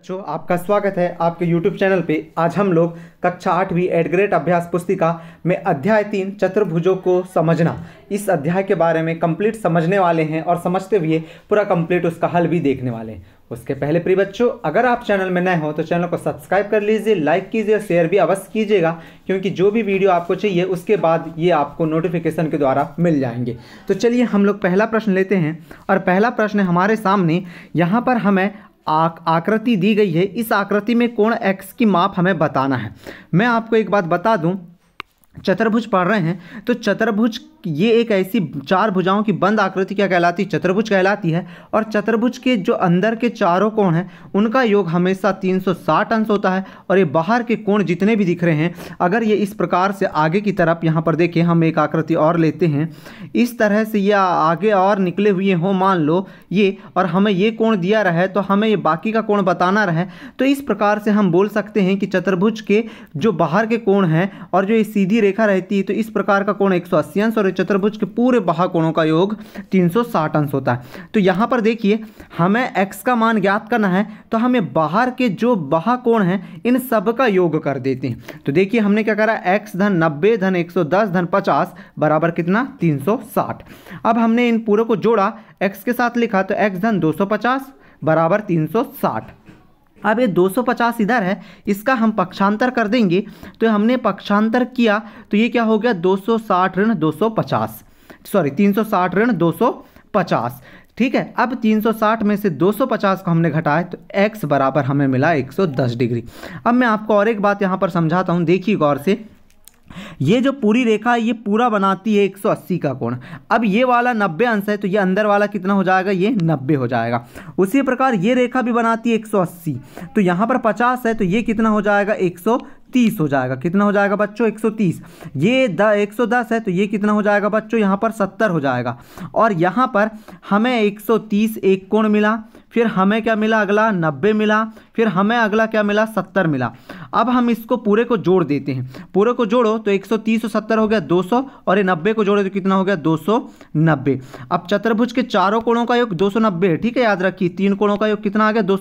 बच्चों आपका स्वागत है आपके YouTube चैनल पे आज हम लोग कक्षा आठवीं एट ग्रेट अभ्यास पुस्तिका में अध्याय तीन चतुर्भुजों को समझना इस अध्याय के बारे में कंप्लीट समझने वाले हैं और समझते हुए पूरा कंप्लीट उसका हल भी देखने वाले हैं उसके पहले प्रिय बच्चों अगर आप चैनल में नए हो तो चैनल को सब्सक्राइब कर लीजिए लाइक कीजिए और शेयर भी अवश्य कीजिएगा क्योंकि जो भी वीडियो आपको चाहिए उसके बाद ये आपको नोटिफिकेशन के द्वारा मिल जाएंगे तो चलिए हम लोग पहला प्रश्न लेते हैं और पहला प्रश्न हमारे सामने यहाँ पर हमें आकृति दी गई है इस आकृति में कोण एक्स की माप हमें बताना है मैं आपको एक बात बता दूं चतुर्भुज पढ़ रहे हैं तो चतुर्भुज ये एक ऐसी चार भुजाओं की बंद आकृति क्या कहलाती है चतुर्भुज कहलाती है और चतुर्भुज के जो अंदर के चारों कोण हैं उनका योग हमेशा 360 अंश होता है और ये बाहर के कोण जितने भी दिख रहे हैं अगर ये इस प्रकार से आगे की तरफ यहाँ पर देखें हम एक आकृति और लेते हैं इस तरह से ये आगे और निकले हुए हों मान लो ये और हमें ये कोण दिया रहे तो हमें ये बाकी का कोण बताना रहे तो इस प्रकार से हम बोल सकते हैं कि चतुर्भुज के जो बाहर के कोण हैं और जो ये सीधी रेखा रहती है तो इस प्रकार का कोण एक सौ और और चतुर्भुज के पूरे कोणों का योग तीन अंश होता है तो यहाँ पर देखिए हमें एक्स का मान ज्ञात करना है तो हमें बाहर के जो कोण हैं इन सब का योग कर देते हैं तो देखिए हमने क्या करा एक्स धन नब्बे धन एक सौ दस धन पचास बराबर कितना तीन सौ साठ अब हमने इन पूरे को जोड़ा एक्स के साथ लिखा तो एक्स धन दो सौ पचास बराबर तीन सौ साठ अब ये 250 इधर है इसका हम पक्षांतर कर देंगे तो हमने पक्षांतर किया तो ये क्या हो गया 260 ऋण दो सॉरी 360 ऋण दो ठीक है अब 360 में से 250 को हमने घटाया तो x बराबर हमें मिला 110 डिग्री अब मैं आपको और एक बात यहाँ पर समझाता हूँ देखिए गौर से ये जो पूरी रेखा है ये पूरा बनाती है 180 का कोण अब ये वाला 90 अंश है तो ये अंदर वाला कितना हो जाएगा ये 90 हो जाएगा उसी प्रकार ये रेखा भी बनाती है 180 तो यहाँ पर 50 है तो ये कितना हो जाएगा 130 हो जाएगा कितना हो जाएगा बच्चों 130 ये द दस है तो ये कितना हो जाएगा बच्चों यहाँ पर सत्तर हो जाएगा और यहाँ पर हमें तीस एक कोण मिला फिर हमें क्या मिला अगला नब्बे मिला फिर हमें अगला क्या मिला सत्तर मिला अब हम इसको पूरे को जोड़ देते हैं पूरे को जोड़ो तो एक सौ हो गया दो और ये नब्बे को जोड़ो तो कितना हो गया दो अब चतुर्भुज के चारों कोणों का योग दो है ठीक है याद रखिए तीन कोणों का योग कितना आ गया दो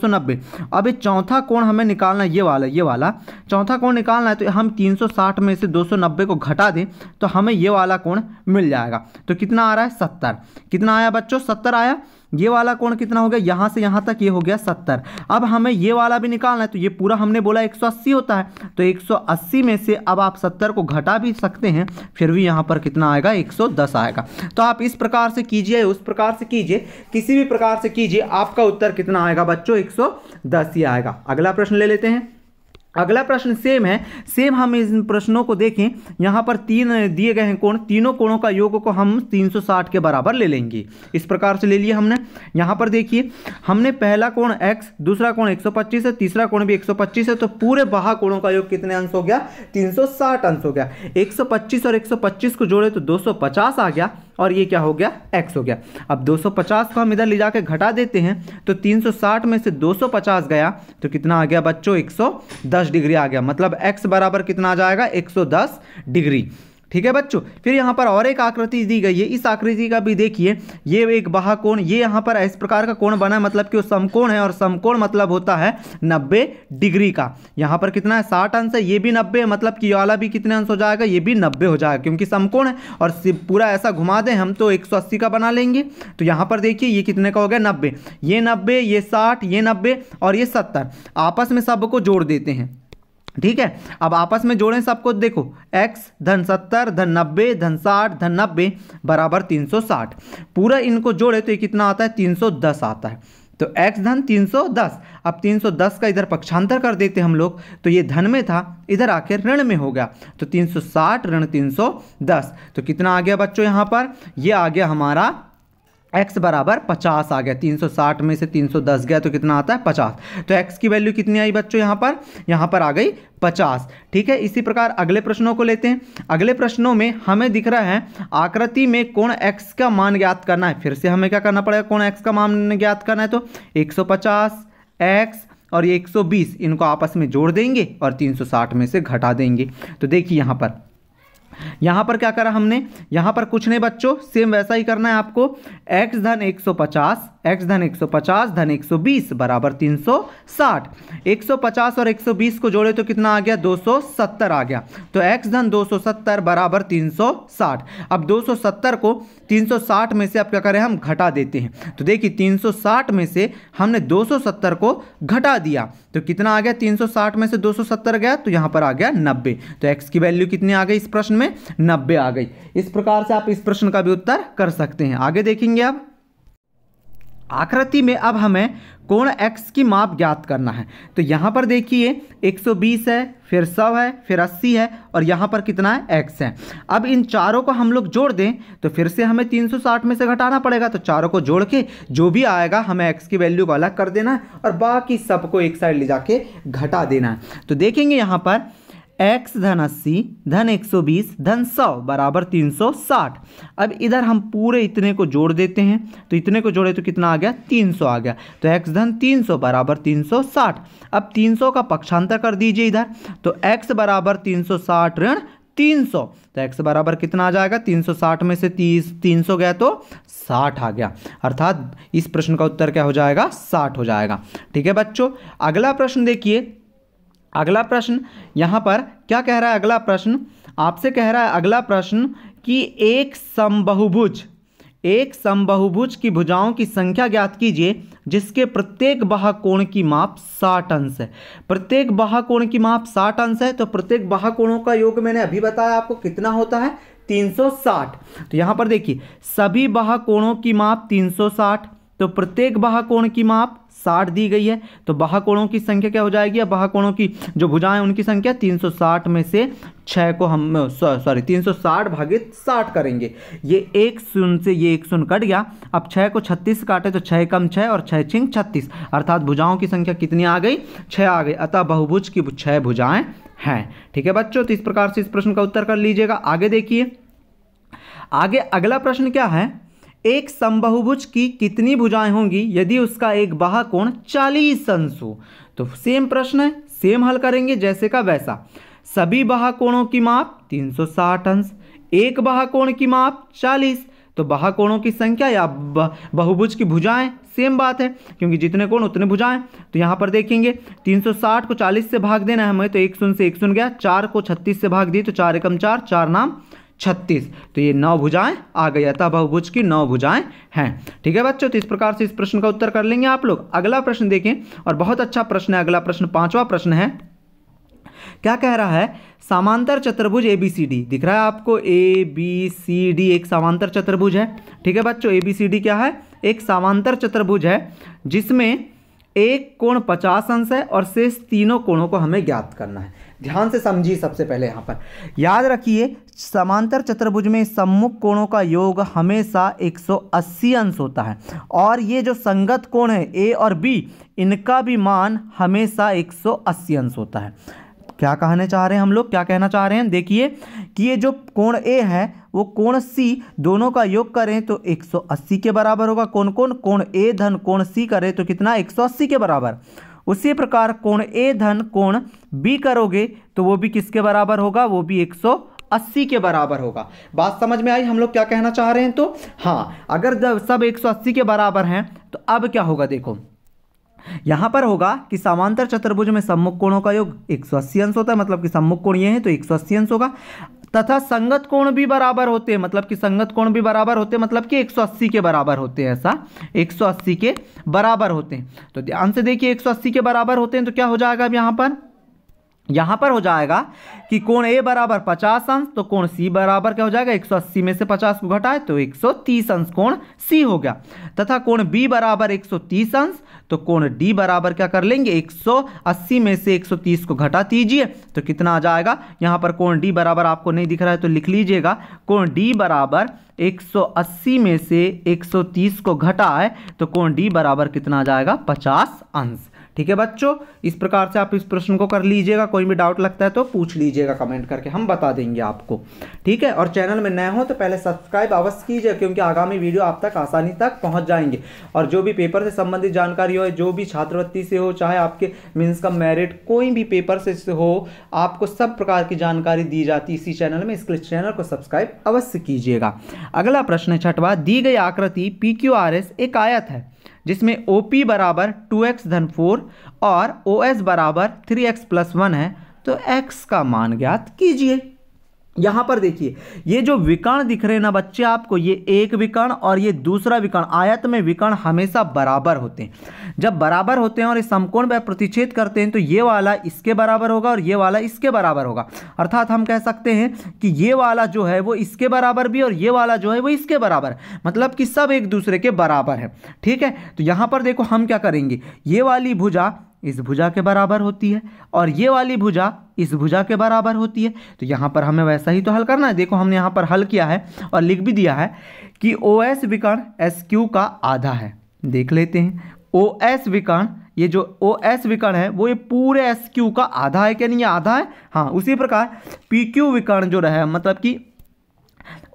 अब ये चौथा कोण हमें निकालना है ये वाला ये वाला चौथा कोण निकालना है तो हम तीन में से दो को घटा दें तो हमें ये वाला कोण मिल जाएगा तो कितना आ रहा है सत्तर कितना आया बच्चों सत्तर आया ये वाला कोण कितना हो गया यहाँ से यहाँ तक ये हो गया सत्तर अब हमें ये वाला भी निकालना है तो ये पूरा हमने बोला एक होता है तो एक में से अब आप सत्तर को घटा भी सकते हैं फिर भी यहाँ पर कितना आएगा एक आएगा तो आप इस प्रकार से कीजिए उस प्रकार से कीजिए किसी भी प्रकार से कीजिए आपका उत्तर कितना आएगा बच्चों एक ही आएगा अगला प्रश्न ले लेते हैं अगला प्रश्न सेम है सेम हम इन प्रश्नों को देखें यहाँ पर तीन दिए गए हैं कोण तीनों कोणों का योग को हम 360 के बराबर ले लेंगे इस प्रकार से ले लिए हमने यहाँ पर देखिए हमने पहला कोण x दूसरा कोण 125 है तीसरा कोण भी 125 है तो पूरे बहा कोणों का योग कितने अंश हो गया 360 अंश हो गया 125 और 125 को जोड़े तो 250 आ गया और ये क्या हो गया एक्स हो गया अब 250 को हम इधर ले जाकर घटा देते हैं तो 360 में से 250 गया तो कितना आ गया बच्चों 110 डिग्री आ गया मतलब एक्स बराबर कितना आ जाएगा 110 डिग्री ठीक है बच्चों फिर यहाँ पर और एक आकृति दी गई है इस आकृति का भी देखिए ये एक बाहा कोण ये यहाँ पर इस प्रकार का कोण बना मतलब कि वो समकोण है और समकोण मतलब होता है नब्बे डिग्री का यहाँ पर कितना है साठ अंश है ये भी नब्बे मतलब कि वाला भी कितने अंश हो जाएगा ये भी नब्बे हो जाएगा क्योंकि समकोण है और पूरा ऐसा घुमा दें हम तो एक का बना लेंगे तो यहाँ पर देखिए ये कितने का हो गया नब्बे ये नब्बे ये साठ ये नब्बे और ये सत्तर आपस में सबको जोड़ देते हैं ठीक है अब आपस में जोड़ें सबको देखो x धन सत्तर धन नब्बे धन साठ धन नब्बे बराबर तीन सौ साठ पूरा इनको जोड़े तो ये कितना आता है तीन सौ दस आता है तो x धन तीन सौ दस अब तीन सौ दस का इधर पक्षांतर कर देते हम लोग तो ये धन में था इधर आकर ऋण में हो गया तो तीन सौ साठ ऋण तीन सौ दस तो कितना आ गया बच्चों यहाँ पर ये आ गया हमारा एक्स बराबर पचास आ गया 360 में से 310 गया तो कितना आता है 50 तो एक्स की वैल्यू कितनी आई बच्चों यहाँ पर यहाँ पर आ गई 50 ठीक है इसी प्रकार अगले प्रश्नों को लेते हैं अगले प्रश्नों में हमें दिख रहा है आकृति में कोण एक्स का मान ज्ञात करना है फिर से हमें क्या करना पड़ेगा कोण एक्स का मान ज्ञात करना है तो पचास एक्स और ये बीस इनको आपस में जोड़ देंगे और साठ में से घटा देंगे तो देखिए यहाँ पर यहाँ पर क्या करा हमने यहाँ पर कुछ नहीं बच्चों सेम वैसा ही करना है आपको एक्स धन एक सौ पचास एक्स धन एक सौ पचास धन एक सौ बीस बराबर तीन सौ साठ एक सौ पचास और एक सौ बीस को जोड़े तो कितना आ गया दो सौ सत्तर आ गया तो एक्स धन दो सौ सत्तर बराबर तीन सौ साठ अब दो सौ सत्तर को तीन सौ साठ में से आप क्या करें हम घटा देते हैं तो देखिए तीन सौ साठ में से हमने दो सौ सत्तर को घटा दिया तो कितना आ गया तीन सौ साठ में से दो सौ सत्तर गया तो यहाँ पर आ गया नब्बे तो एक्स की वैल्यू कितनी आ गई इस प्रश्न में नब्बे आ गई इस प्रकार से आप इस प्रश्न का भी उत्तर कर सकते हैं आगे देखेंगे आप आकृति में अब हमें कोण x की माप ज्ञात करना है तो यहाँ पर देखिए 120 है फिर 100 है फिर 80 है और यहाँ पर कितना है x है अब इन चारों को हम लोग जोड़ दें तो फिर से हमें 360 में से घटाना पड़ेगा तो चारों को जोड़ के जो भी आएगा हमें x की वैल्यू को अलग कर देना है और बाकी सबको एक साइड ले जाके घटा देना है तो देखेंगे यहाँ पर एक्स धन अस्सी धन एक सौ बीस धन सौ बराबर तीन सौ साठ अब इधर हम पूरे इतने को जोड़ देते हैं तो इतने को जोड़े तो कितना आ गया तीन सौ आ गया तो एक्स धन तीन सौ बराबर तीन सौ साठ अब तीन सौ का पक्षांतर कर दीजिए इधर तो एक्स बराबर तीन सौ साठ ऋण तीन सौ तो एक्स बराबर कितना आ जाएगा तीन सौ साठ में से तीस तीन सौ गया तो साठ आ गया अर्थात इस प्रश्न का उत्तर क्या हो जाएगा साठ हो जाएगा ठीक है बच्चों अगला प्रश्न देखिए अगला प्रश्न यहाँ पर क्या कह रहा है अगला प्रश्न आपसे कह रहा है अगला प्रश्न कि एक समबहुभुज एक समबहुभुज की भुजाओं की संख्या ज्ञात कीजिए जिसके प्रत्येक कोण की माप 60 अंश है प्रत्येक कोण की माप 60 अंश है तो प्रत्येक कोणों का योग मैंने अभी बताया आपको कितना होता है 360 तो यहाँ पर देखिए सभी कोणों की माप 360 तो प्रत्येक कोण की माप साठ दी गई है तो बाहकोणों की संख्या क्या हो जाएगी अब बाहकोणों की जो भुजाएं उनकी संख्या 360 में से छः को हम सॉरी 360 भागित साठ करेंगे ये एक शून्य से ये एक शून्य कट गया अब छः को 36 काटे तो छः कम छः और छः छिंग 36 अर्थात भुजाओं की संख्या कितनी आ गई छः आ गई अतः बहुभुज की छः भुजाएं हैं ठीक है बच्चों तो इस प्रकार से इस प्रश्न का उत्तर कर लीजिएगा आगे देखिए आगे अगला प्रश्न क्या है एक समबहुभुज की कितनी भुजाएं होंगी यदि उसका एक बाह कोण चालीस अंश हो तो सेम प्रश्न है सेम हल करेंगे जैसे का वैसा सभी बाह कोणों की माप 360 अंश एक बाह कोण की माप 40 तो बाह कोणों की संख्या या बहुभुज की भुजाएं सेम बात है क्योंकि जितने कोण उतने भुजाएं तो यहां पर देखेंगे 360 को 40 से भाग देना है हमें तो एक सुन से एक सुन गया चार को 36 से भाग दिए तो चार एकम चार चार नाम छत्तीस तो ये नौ भुजाएं आ गई अतः बहुभुज की नौ भुजाएं हैं ठीक है बच्चों तो इस प्रकार से इस प्रश्न का उत्तर कर लेंगे आप लोग अगला प्रश्न देखें और बहुत अच्छा प्रश्न है अगला प्रश्न पांचवा प्रश्न है क्या कह रहा है समांतर चतुर्भुज ए बी सी डी दिख रहा है आपको ए बी सी डी एक समांतर चतुर्भुज है ठीक है बच्चों ए बी सी डी क्या है एक समांतर चतुर्भुज है जिसमें एक कोण पचास अंश है और शेष तीनों कोणों को हमें ज्ञात करना है ध्यान से समझिए सबसे पहले यहाँ पर याद रखिए समांतर चतुर्भुज में सम्मुख कोणों का योग हमेशा 180 अंश होता है और ये जो संगत कोण है ए और बी इनका भी मान हमेशा 180 अंश होता है क्या कहने चाह रहे हैं हम लोग क्या कहना चाह रहे हैं देखिए कि ये जो कोण ए है वो कोण सी दोनों का योग करें तो 180 के बराबर होगा कौन कौन कोण ए धन कोण सी करें तो कितना 180 के बराबर उसी प्रकार कोण ए धन कोण बी करोगे तो वो भी किसके बराबर होगा वो भी 180 के बराबर होगा बात समझ में आई हम लोग क्या कहना चाह रहे हैं तो हाँ अगर जब सब 180 के बराबर हैं तो अब क्या होगा देखो यहां पर होगा कि समांतर चतुर्भुज में सम्मुख कोणों का योग 180 अंश होता है मतलब कि सम्मुख कोण ये है तो 180 अंश होगा तथा संगत कोण भी बराबर होते हैं मतलब कि संगत कोण भी बराबर होते हैं मतलब कि 180 के बराबर होते हैं ऐसा 180 के बराबर होते हैं तो ध्यान से देखिए 180 के बराबर होते हैं तो क्या हो जाएगा अब यहाँ पर यहाँ पर हो जाएगा कि कोण ए बराबर पचास अंश तो कोण सी बराबर क्या हो जाएगा 180 में से 50 को घटाए तो 130 अंश कोण सी हो गया तथा कोण बी बराबर 130 अंश तो कोण डी बराबर क्या कर लेंगे 180 में से 130 को घटा दीजिए तो कितना आ जाएगा यहाँ पर कोण डी बराबर आपको नहीं दिख रहा है तो लिख लीजिएगा कोण डी बराबर 180 में से 130 को घटा है तो कोण डी बराबर कितना आ जाएगा 50 अंश ठीक है बच्चों इस प्रकार से आप इस प्रश्न को कर लीजिएगा कोई भी डाउट लगता है तो पूछ लीजिएगा कमेंट करके हम बता देंगे आपको ठीक है और चैनल में नए हो तो पहले सब्सक्राइब अवश्य कीजिए क्योंकि आगामी वीडियो आप तक आसानी तक पहुंच जाएंगे और जो भी पेपर से संबंधित जानकारी हो जो भी छात्रवृत्ति से हो चाहे आपके मीन्स का मेरिट कोई भी पेपर से हो आपको सब प्रकार की जानकारी दी जाती इसी चैनल में इसके चैनल को सब्सक्राइब अवश्य कीजिएगा अगला प्रश्न छठवा दी गई आकृति पी क्यू आर एस एक आयत है जिसमें ओ पी बराबर टू एक्स धन फोर और ओ एस बराबर थ्री एक्स प्लस वन है तो एक्स का मान ज्ञात कीजिए यहाँ पर देखिए ये जो विकर्ण दिख रहे हैं ना बच्चे आपको ये एक विकर्ण और ये दूसरा विकर्ण आयत में विकर्ण हमेशा बराबर होते हैं जब बराबर होते हैं और इस समकोण पर प्रतिच्छेद करते हैं तो ये वाला इसके बराबर होगा और ये वाला इसके बराबर होगा अर्थात हम कह सकते हैं कि ये वाला जो है वो इसके बराबर भी और ये वाला जो है वो इसके बराबर मतलब कि सब एक दूसरे के बराबर है ठीक है तो यहाँ पर देखो हम क्या करेंगे ये वाली भुजा इस भुजा के बराबर होती है और ये वाली भुजा इस भुजा के बराबर होती है तो यहाँ पर हमें वैसा ही तो हल करना है देखो हमने यहाँ पर हल किया है और लिख भी दिया है कि ओ एस विकर्ण एस क्यू का आधा है देख लेते हैं ओ एस विकर्ण ये जो ओ एस विकर्ण है वो ये पूरे एस क्यू का आधा है क्या नहीं ये आधा है हाँ उसी प्रकार पी क्यू विकर्ण जो रहे मतलब कि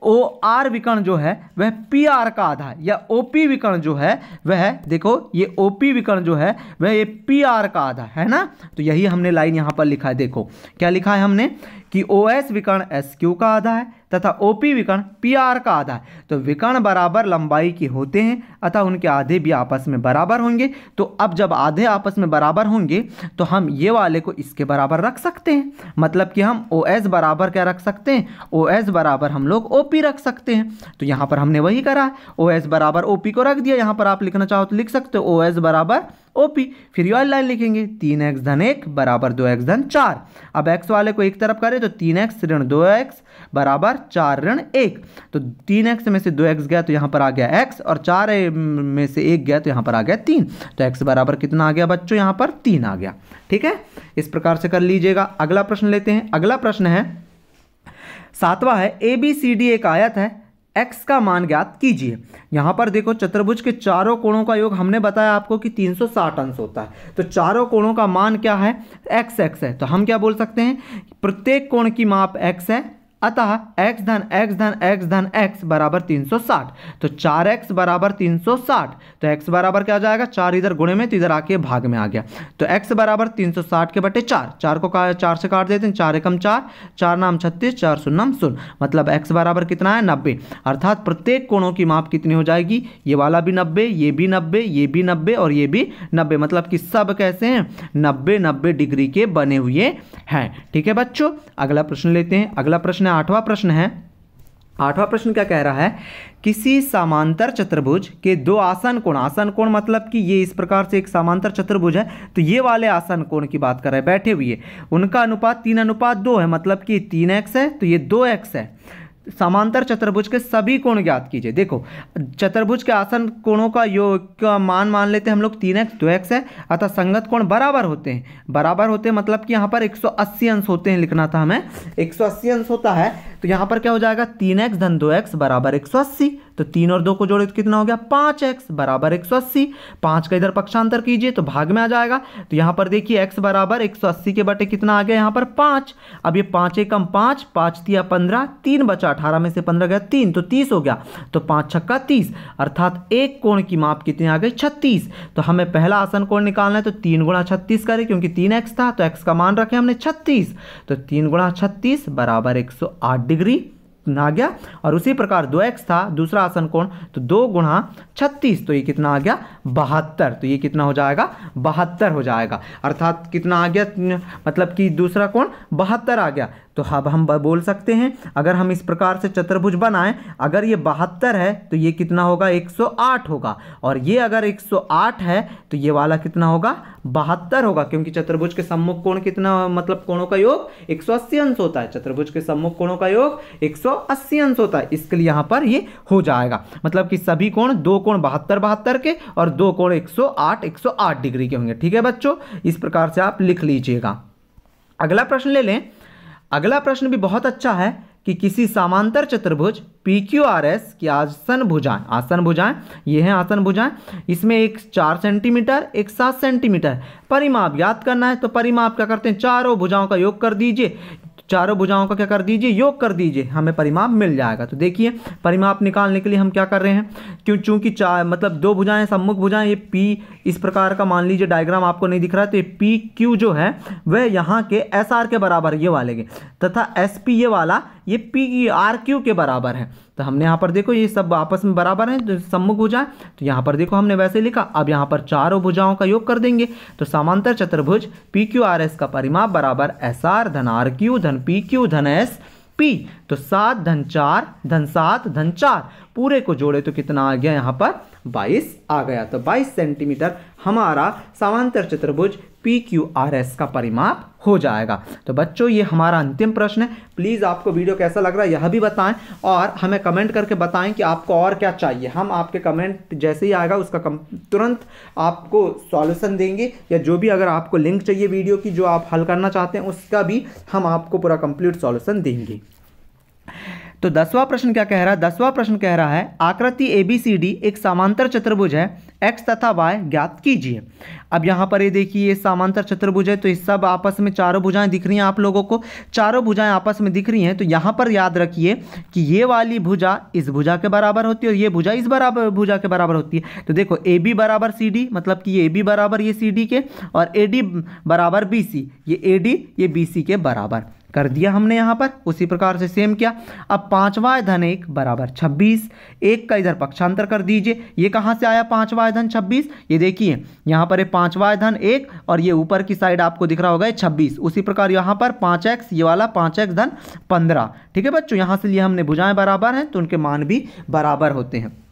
ओ आर विकर्ण जो है वह पी आर का आधा है या ओ पी विकर्ण जो है वह देखो ये ओ पी विकर्ण जो है वह ये पी आर का आधा है ना तो यही हमने लाइन यहाँ पर लिखा है देखो क्या लिखा है हमने कि ओ एस विकर्ण एस क्यू का आधा है तथा ओ पी विकर्ण पी आर का आधा है तो विकर्ण बराबर लंबाई के होते हैं अतः उनके आधे भी आपस में बराबर होंगे तो अब जब आधे आपस में बराबर होंगे तो हम ये वाले को इसके बराबर रख सकते हैं मतलब कि हम ओ एस बराबर क्या रख सकते हैं ओ एस बराबर हम लोग ओ ओपी रख सकते हैं तो यहाँ पर हमने वही करा ओ एस बराबर ओ पी को रख दिया यहाँ पर आप लिखना चाहो तो लिख सकते हो ओ एस बराबर ओ पी फिर यह लाइन लिखेंगे तीन एक्स धन एक बराबर दो एक्स धन चार अब एक्स वाले को एक तरफ करें तो तीन एक्स ऋण दो एक्स बराबर चार ऋण एक तो तीन एक्स में से दो एक्स गया तो यहाँ पर आ गया एक्स और चार में से एक गया तो यहाँ पर आ गया तीन तो एक्स बराबर कितना आ गया बच्चों यहाँ पर तीन आ गया ठीक है इस प्रकार से कर लीजिएगा अगला प्रश्न लेते हैं अगला प्रश्न है सातवां है ए बी सी डी एक आयत है एक्स का मान ज्ञात कीजिए यहाँ पर देखो चतुर्भुज के चारों कोणों का योग हमने बताया आपको कि 360 अंश होता है तो चारों कोणों का मान क्या है एक्स एक्स है तो हम क्या बोल सकते हैं प्रत्येक कोण की माप एक्स है अतः x धन x धन x धन x बराबर 360 तो 4x बराबर 360 तो x बराबर क्या आ जाएगा चार इधर गुणे में तो इधर आके भाग में आ गया तो x बराबर 360 के बटे चार चार को का चार से काट देते हैं चार एकम चार चार नाम छत्तीस चार शून्य नाम शून्य मतलब x बराबर कितना है नब्बे अर्थात प्रत्येक कोणों की माप कितनी हो जाएगी ये वाला भी नब्बे ये भी नब्बे ये भी नब्बे और ये भी नब्बे मतलब कि सब कैसे हैं नब्बे नब्बे डिग्री के बने हुए हैं ठीक है बच्चों अगला प्रश्न लेते हैं अगला प्रश्न आठवां प्रश्न है आठवां प्रश्न क्या कह रहा है किसी समांतर चतुर्भुज के दो आसन कोण आसन कोण मतलब कि ये इस प्रकार से एक समांतर चतुर्भुज है तो ये वाले आसन कोण की बात कर रहे हैं बैठे हुए उनका अनुपात तीन अनुपात दो है मतलब कि तीन एक्स है तो ये दो एक्स है समांतर चतुर्भुज के सभी कोण ज्ञात कीजिए देखो चतुर्भुज के आसन कोणों का योग का मान मान लेते हैं हम लोग तीन एक्स दो एक्स है अतः संगत कोण बराबर होते हैं बराबर होते हैं मतलब कि यहाँ पर 180 अंश होते हैं लिखना था हमें 180 अंश होता है तो यहाँ पर क्या हो जाएगा तीन एक्स धन दो एक्स बराबर एक सौ अस्सी तो तीन और दो को जोड़े तो कितना हो गया पाँच एक्स बराबर एक सौ अस्सी पाँच का इधर पक्षांतर कीजिए तो भाग में आ जाएगा तो यहाँ पर देखिए एक्स बराबर एक सौ अस्सी के बटे कितना आ गया यहाँ पर पाँच अब ये पाँच एकम पाँच पाँच तिया पंद्रह तीन बचा अठारह में से पंद्रह गया तीन तो तीस हो गया तो पाँच छक्का तीस अर्थात एक कोण की माप कितनी आ गई छत्तीस तो हमें पहला आसन कोण निकालना है तो तीन गुणा छत्तीस करें क्योंकि तीन एक्स था तो एक्स का मान रखें हमने छत्तीस तो तीन गुणा छत्तीस बराबर एक सौ आठ डिग्री आ गया और उसी प्रकार दो एक्स था दूसरा आसन कोण तो दो गुणा छत्तीस तो ये कितना आ गया बहत्तर तो ये कितना हो जाएगा बहत्तर हो जाएगा अर्थात कितना आ गया मतलब कि दूसरा कोण बहत्तर आ गया तो अब हम बोल सकते हैं अगर हम इस प्रकार से चतुर्भुज बनाएं अगर ये बहत्तर है तो ये कितना होगा 108 होगा और ये अगर 108 है तो ये वाला कितना होगा बहत्तर होगा क्योंकि चतुर्भुज के सम्मुख कोण कितना मतलब कोणों का योग 180 अंश होता है चतुर्भुज के सम्मुख कोणों का योग अस्सी अंश होता है इसके लिए यहाँ पर ये हो जाएगा मतलब कि सभी कोण दो कोण बहत्तर बहत्तर के और दो कोण 108 108 डिग्री के होंगे ठीक है बच्चों इस प्रकार से आप लिख लीजिएगा अगला प्रश्न ले लें अगला प्रश्न भी बहुत अच्छा है कि किसी समांतर चतुर्भुज पी क्यू आर एस की आसन भुजाएं आसन भुजाएं ये हैं आसन भुजाएं इसमें एक चार सेंटीमीटर एक सात सेंटीमीटर परिमाप याद करना है तो परिमाप क्या करते हैं चारों भुजाओं का योग कर दीजिए चारों भुजाओं का क्या कर दीजिए योग कर दीजिए हमें परिमाप मिल जाएगा तो देखिए परिमाप निकालने के लिए हम क्या कर रहे हैं क्यों चूँकि चार मतलब दो भुजाएं सम्मुख भुजाएं ये पी इस प्रकार का मान लीजिए डायग्राम आपको नहीं दिख रहा तो ये पी क्यू जो है वह यहाँ के एस आर के बराबर ये वाले के तथा एस पी ये वाला ये पी आर क्यू के बराबर है तो हमने यहाँ पर देखो ये सब आपस में बराबर हैं तो सम्मुख भुजाएं तो यहाँ पर देखो हमने वैसे लिखा अब यहाँ पर चारों भुजाओं का योग कर देंगे तो समांतर चतुर्भुज पी क्यू आर एस का परिमाप बराबर एस आर धन आर क्यू धन धन पी क्यू धन एस पी तो सात धन चार धन सात धन चार पूरे को जोड़े तो कितना आ गया यहाँ पर 22 आ गया तो 22 सेंटीमीटर हमारा समांतर चतुर्भुज पी क्यू आर एस का परिमाप हो जाएगा तो बच्चों ये हमारा अंतिम प्रश्न है प्लीज़ आपको वीडियो कैसा लग रहा है यह भी बताएं और हमें कमेंट करके बताएं कि आपको और क्या चाहिए हम आपके कमेंट जैसे ही आएगा उसका कम तुरंत आपको सॉल्यूशन देंगे या जो भी अगर आपको लिंक चाहिए वीडियो की जो आप हल करना चाहते हैं उसका भी हम आपको पूरा कंप्लीट सॉल्यूशन देंगे तो दसवां प्रश्न क्या कह रहा है दसवां प्रश्न कह रहा है आकृति ए बी सी डी एक समांतर चतुर्भुज है एक्स तथा वाई ज्ञात कीजिए अब यहाँ पर ये देखिए ये समांतर चतुर्भुज है तो ये सब आपस में चारों भुजाएं दिख रही हैं आप लोगों को चारों भुजाएं आपस में दिख रही हैं तो यहाँ पर याद रखिए कि ये वाली भुजा इस भुजा के बराबर होती है और ये भुजा इस बराबर भुजा के बराबर होती है तो देखो ए बी बराबर सी डी मतलब कि ये ए बी बराबर ये सी डी के और ए डी बराबर बी सी ये ए डी ये बी सी के बराबर कर दिया हमने यहाँ पर उसी प्रकार से सेम किया अब पाँचवा धन एक बराबर छब्बीस एक का इधर पक्षांतर कर दीजिए ये कहाँ से आया पाँचवा धन छब्बीस ये देखिए यहाँ पर पाँचवा धन एक और ये ऊपर की साइड आपको दिख रहा होगा छब्बीस उसी प्रकार यहाँ पर पाँच एक्स ये वाला पाँच एक्स धन पंद्रह ठीक है बच्चों यहाँ से लिए हमने भुजाएँ बराबर हैं तो उनके मान भी बराबर होते हैं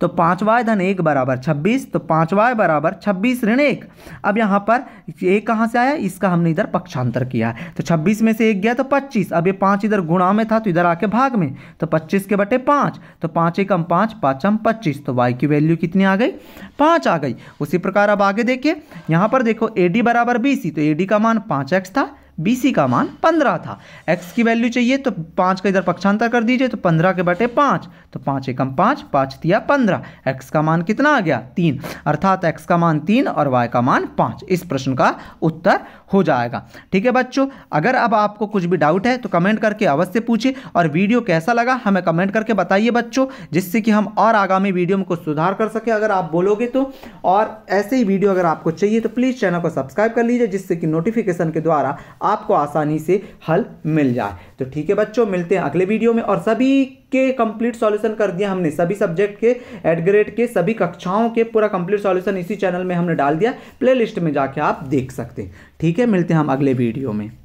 तो पाँच धन एक बराबर छब्बीस तो पाँच बराबर छब्बीस ऋण एक अब यहाँ पर एक कहाँ से आया इसका हमने इधर पक्षांतर किया है तो छब्बीस में से एक गया तो पच्चीस अब ये पाँच इधर गुणा में था तो इधर आके भाग में तो पच्चीस के बटे पाँच तो पाँच एकम पाँच पाँचम पच्चीस तो वाई की वैल्यू कितनी आ गई पाँच आ गई उसी प्रकार अब आगे देखिए यहाँ पर देखो ए डी बराबर बी सी तो ए डी का मान पाँच एक्स था बी का मान पंद्रह था एक्स की वैल्यू चाहिए तो पाँच का इधर पक्षांतर कर दीजिए तो पंद्रह के बटे पाँच तो पाँच एकम पाँच पाँच दिया पंद्रह एक्स का मान कितना आ गया तीन अर्थात एक्स का मान तीन और वाई का मान पाँच इस प्रश्न का उत्तर हो जाएगा ठीक है बच्चों अगर अब आपको कुछ भी डाउट है तो कमेंट करके अवश्य पूछिए और वीडियो कैसा लगा हमें कमेंट करके बताइए बच्चों जिससे कि हम और आगामी वीडियो में कुछ सुधार कर सकें अगर आप बोलोगे तो और ऐसे ही वीडियो अगर आपको चाहिए तो प्लीज़ चैनल को सब्सक्राइब कर लीजिए जिससे कि नोटिफिकेशन के द्वारा आपको आसानी से हल मिल जाए तो ठीक है बच्चों मिलते हैं अगले वीडियो में और सभी के कंप्लीट सॉल्यूशन कर दिया हमने सभी सब्जेक्ट के एड ग्रेड के सभी कक्षाओं के पूरा कंप्लीट सॉल्यूशन इसी चैनल में हमने डाल दिया प्लेलिस्ट में जाके आप देख सकते हैं ठीक है मिलते हैं हम अगले वीडियो में